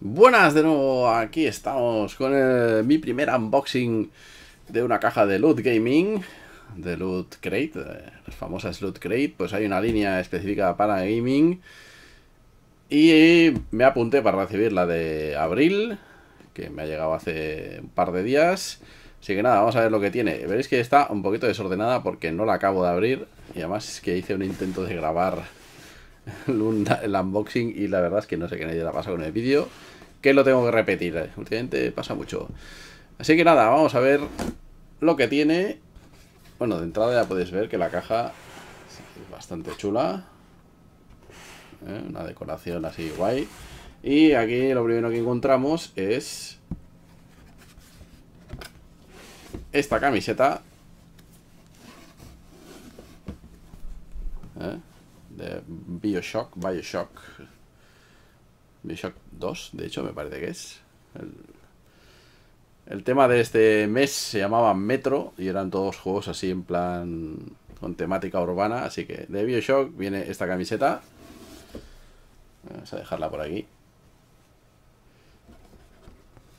Buenas de nuevo, aquí estamos con mi primer unboxing de una caja de Loot Gaming, de Loot Crate, las famosas Loot Crate, pues hay una línea específica para gaming y me apunté para recibir la de abril, que me ha llegado hace un par de días, así que nada, vamos a ver lo que tiene, veréis que está un poquito desordenada porque no la acabo de abrir y además es que hice un intento de grabar el unboxing y la verdad es que no sé qué nadie ha pasado con el vídeo, que lo tengo que repetir, eh. últimamente pasa mucho. Así que nada, vamos a ver lo que tiene. Bueno, de entrada ya podéis ver que la caja es bastante chula. Eh, una decoración así guay. Y aquí lo primero que encontramos es esta camiseta. Eh, de Bioshock, Bioshock, Bioshock 2, de hecho me parece que es. El, tema de este mes se llamaba Metro y eran todos juegos así en plan con temática urbana, así que de Bioshock viene esta camiseta. Vamos a dejarla por aquí.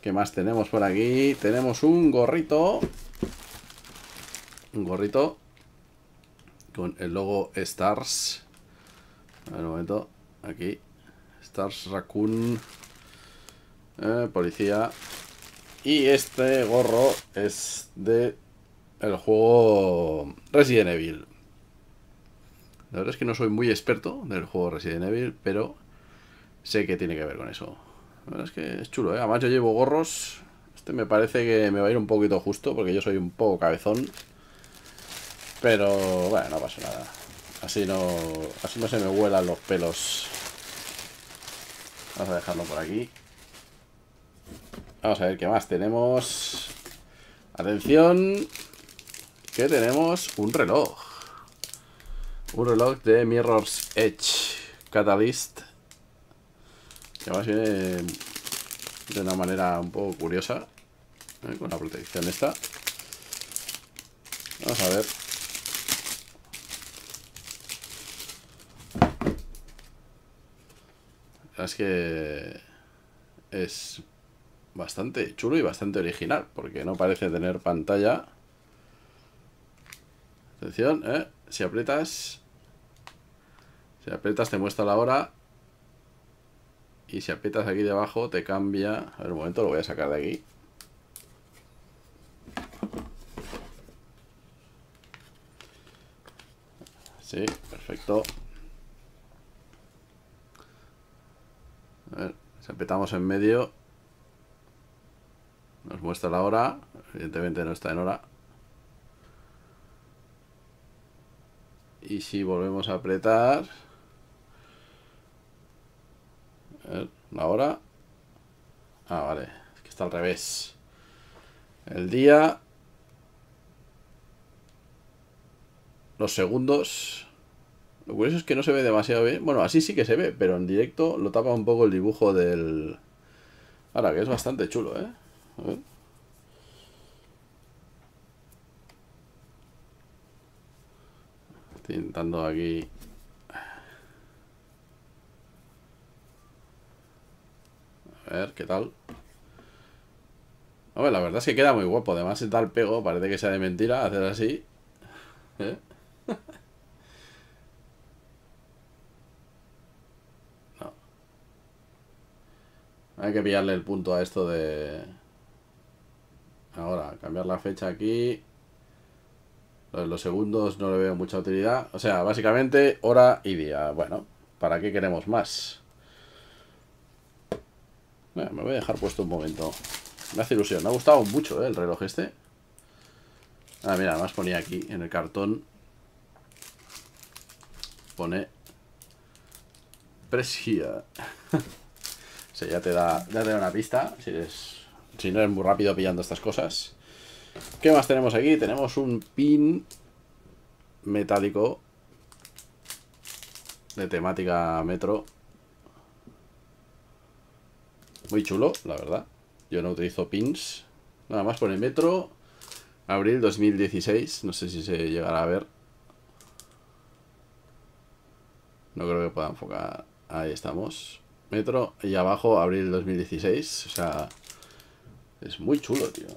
¿Qué más tenemos por aquí? Tenemos un gorrito. Un gorrito. Con el logo Stars. A momento. Aquí. Stars Raccoon. Eh, policía. Y este gorro es de el juego Resident Evil. La verdad es que no soy muy experto del juego Resident Evil, pero sé que tiene que ver con eso. La verdad es que es chulo, ¿eh? Además yo llevo gorros. Este me parece que me va a ir un poquito justo porque yo soy un poco cabezón. Pero bueno, no pasa nada. Así no, así no se me huelan los pelos. Vamos a dejarlo por aquí. Vamos a ver qué más tenemos. Atención, que tenemos un reloj. Un reloj de Mirror's Edge Catalyst. Que además viene de una manera un poco curiosa. ¿eh? Con la protección esta. Vamos a ver es que es bastante chulo y bastante original, porque no parece tener pantalla. Atención, ¿eh? Si aprietas... Si aprietas te muestra la hora. Y si aprietas aquí debajo te cambia... A ver, un momento, lo voy a sacar de aquí. Sí, perfecto. A ver, si apretamos en medio, nos muestra la hora. Evidentemente no está en hora. Y si volvemos a apretar, la hora. Ah, vale, que está al revés. El día, los segundos lo curioso es que no se ve demasiado bien. Bueno, así sí que se ve, pero en directo lo tapa un poco el dibujo del... Ahora, que es bastante chulo, ¿eh? A ver. intentando aquí... A ver, ¿qué tal? ver la verdad es que queda muy guapo. Además, da el pego, parece que sea de mentira hacer así. ¿Eh? Hay que pillarle el punto a esto de... Ahora, cambiar la fecha aquí. Los segundos no le veo mucha utilidad. O sea, básicamente hora y día. Bueno, ¿para qué queremos más? me voy a dejar puesto un momento. Me hace ilusión. Me ha gustado mucho eh, el reloj este. Ah, mira, además ponía aquí en el cartón. Pone... Presia. ya te da, una pista. Si, si no eres muy rápido pillando estas cosas. ¿Qué más tenemos aquí? Tenemos un pin metálico de temática metro. Muy chulo, la verdad. Yo no utilizo pins. Nada más por el metro. Abril 2016. No sé si se llegará a ver. No creo que pueda enfocar. Ahí estamos metro y abajo abril 2016. O sea, es muy chulo, tío.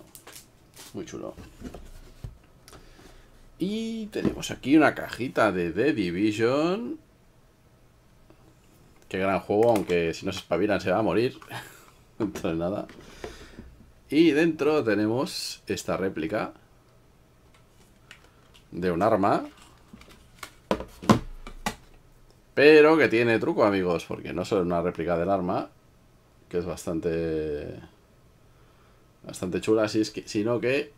Muy chulo. Y tenemos aquí una cajita de The Division. Qué gran juego, aunque si no se espabilan se va a morir. Entonces nada. Y dentro tenemos esta réplica de un arma pero que tiene truco, amigos, porque no solo es una réplica del arma, que es bastante bastante chula, si es que, sino que,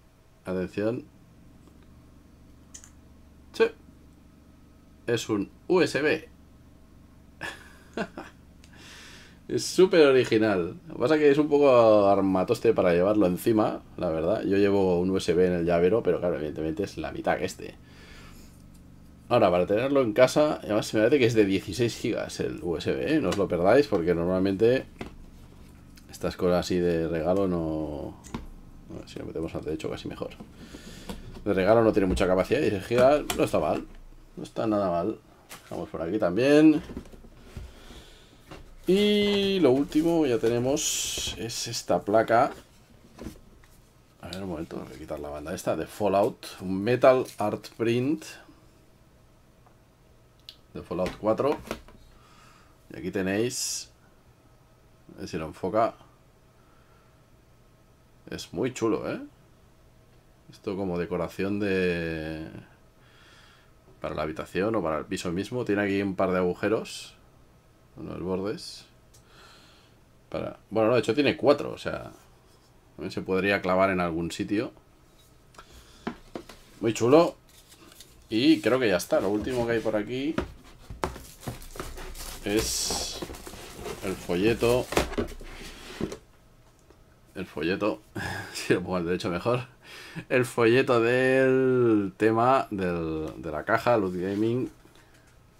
atención, es un USB. es súper original. Lo que pasa es que es un poco armatoste para llevarlo encima, la verdad. Yo llevo un USB en el llavero, pero claro, evidentemente es la mitad que este. Ahora, para tenerlo en casa, además se me parece que es de 16 gigas el USB, ¿eh? no os lo perdáis porque normalmente estas cosas así de regalo no... ver si lo metemos al derecho casi mejor. De regalo no tiene mucha capacidad, 16 gigas no está mal, no está nada mal. Vamos por aquí también. Y lo último ya tenemos es esta placa. A ver un momento, voy a quitar la banda esta de Fallout, Metal Art Print de Fallout 4. Y aquí tenéis, a ver si lo enfoca, es muy chulo, ¿eh? Esto como decoración de... Para la habitación o para el piso mismo. Tiene aquí un par de agujeros. los bordes. Para... Bueno, no, de hecho tiene cuatro, o sea... También se podría clavar en algún sitio. Muy chulo. Y creo que ya está. Lo último que hay por aquí es el folleto. El folleto, si lo pongo al derecho mejor. El folleto del tema de la caja, Loot Gaming,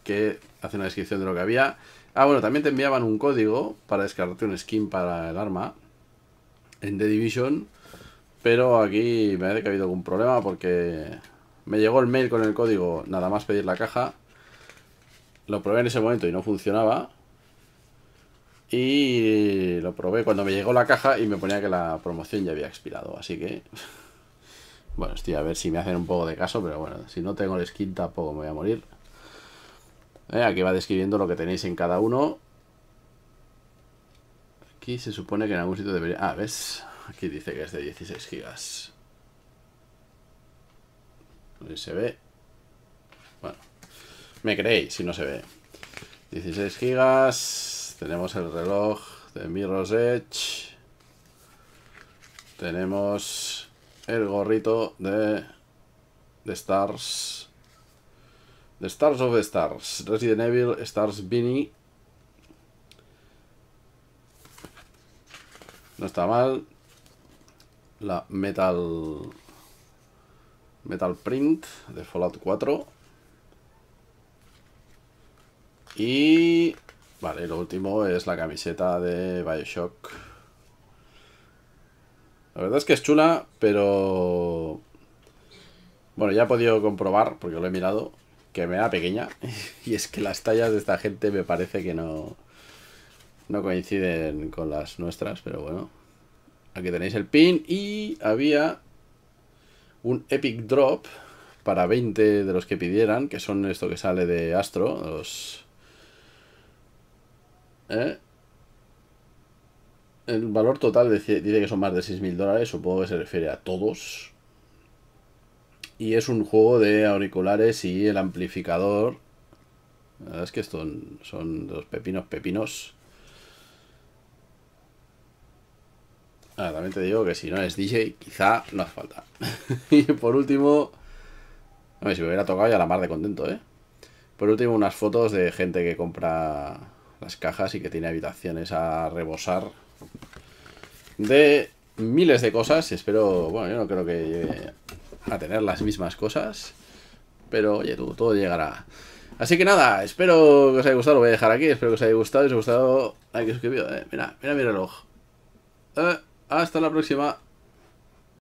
que hace una descripción de lo que había. Ah, bueno, también te enviaban un código para descargarte un skin para el arma en The Division. Pero aquí me parece que ha habido algún problema porque me llegó el mail con el código, nada más pedir la caja lo probé en ese momento y no funcionaba. Y lo probé cuando me llegó la caja y me ponía que la promoción ya había expirado. Así que... Bueno, estoy a ver si me hacen un poco de caso, pero bueno, si no tengo el skin tampoco me voy a morir. Eh, aquí va describiendo lo que tenéis en cada uno. Aquí se supone que en algún sitio debería... Ah, ¿ves? Aquí dice que es de 16 gigas. Ahí se ve. Bueno. Me creéis si no se ve. 16 gigas. Tenemos el reloj de Mirror's Edge. Tenemos el gorrito de, The Stars. The Stars of the Stars. Resident Evil Stars Bini. No está mal. La Metal... Metal Print de Fallout 4. Y... Vale, lo último es la camiseta de Bioshock. La verdad es que es chula, pero... Bueno, ya he podido comprobar, porque lo he mirado, que me da pequeña. Y es que las tallas de esta gente me parece que no... No coinciden con las nuestras, pero bueno. Aquí tenéis el pin y había un Epic Drop para 20 de los que pidieran, que son esto que sale de Astro, los ¿Eh? El valor total dice, que son más de 6.000 dólares, supongo que se refiere a todos. Y es un juego de auriculares y el amplificador. La verdad es que estos son los pepinos pepinos. Ah, también te digo que si no es DJ, quizá no hace falta. y por último... A ver, si me hubiera tocado ya la mar de contento, ¿eh? Por último, unas fotos de gente que compra las cajas y que tiene habitaciones a rebosar de miles de cosas. Espero, bueno, yo no creo que llegue a tener las mismas cosas, pero oye, todo, todo llegará. Así que nada, espero que os haya gustado, lo voy a dejar aquí, espero que os haya gustado, si os ha gustado, hay que suscribir, eh. mira, mira mi reloj. Eh, hasta la próxima.